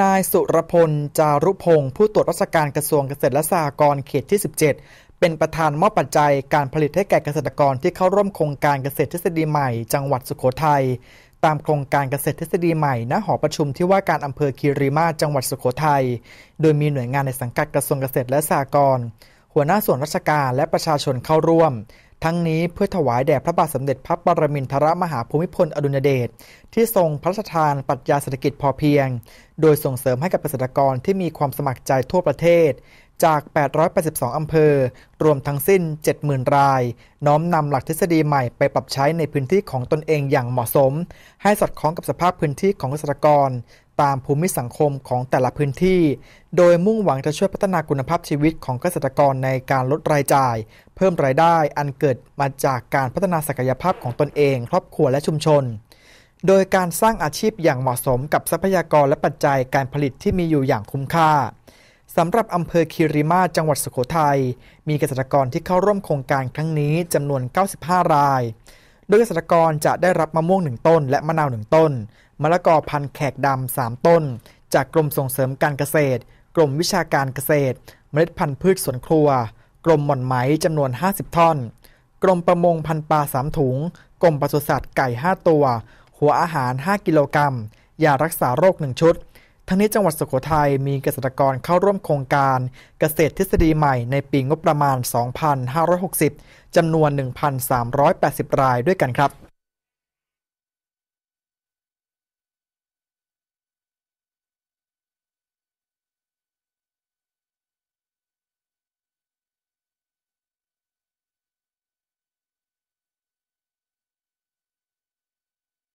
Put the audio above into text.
นายสุรพลจารุพงศ์ผู้ตรวจราชการกระทรวงเกษตรและสหกรณ์เขตที่ 17 เป็นประธานมอบปัจจัยการผลิตให้แก่เกษตรกรที่เข้าร่วมโครงการเกษตรทฤษฎีใหม่ จังหวัดสุโขทัยตามโครงการเกษตรทฤษฎีใหม่ณหอประชุมที่ว่าการอำเภอคีรีมาจังหวัดสุโขทัยโดยมีหน่วยงานในสังกัดกระทรวงเกษตรและสหกรณ์หัวหน้าส่วนราชการและประชาชนเข้าร่วมทั้งนี้เพื่อถวายแด่พระบาทสมเด็จพระปรมินทรมหาภูมิพล อดุลยเดชที่ทรงพระราชทานปัจจัยเศรษฐกิจพอเพียง โดยส่งเสริมให้กับเกษตรกรที่มีความสมัครใจทั่วประเทศจาก 882 อำเภอ รวมทั้งสิ้น 70,000 ราย น้อมนำหลักทฤษฎีใหม่ไปปรับใช้ในพื้นที่ของตนเองอย่างเหมาะสม ให้สอดคล้องกับสภาพพื้นที่ของเกษตรกร ตามภูมิสังคมของแต่ละพื้นที่ โดยมุ่งหวังจะช่วยพัฒนาคุณภาพชีวิตของเกษตรกรในการลดรายจ่าย เพิ่มรายได้อันเกิดมาจากการพัฒนาศักยภาพของตนเอง ครอบครัวและชุมชน โดยการสร้างอาชีพอย่างเหมาะสมกับทรัพยากรและปัจจัยการผลิตที่มีอยู่อย่างคุ้มค่าสำหรับอำเภอคีริมาจังหวัดสุโขทัยมีเกษตรกรที่เข้าร่วมโครงการครั้งนี้ จำนวน 95 ราย โดยเกษตรกรจะได้รับมะม่วง 1 ต้น และมะนาว 1 ต้น มะละกอพันแขกดำา3ต้น จากกรมส่งเสริมการเกษตร กรมวิชาการเกษตร เมล็ดพันธุ์พืชสวนครัว กรมหม่อนไหม จำนวน 50 ท่อน กรมประมงพันปลา3ถุงกรมปศุสัตว์ไก่ 5 ตัว หัวอาหาร 5 กิโลกรัมยารักษาโรค1ชุดทั้งนี้จังหวัดสุโขทัยมีเกษตรกรเข้าร่วมโครงการเกษตรทฤษฎีใหม่ในปีงบประมาณ 2560 จำนวน 1,380 รายด้วยกันครับ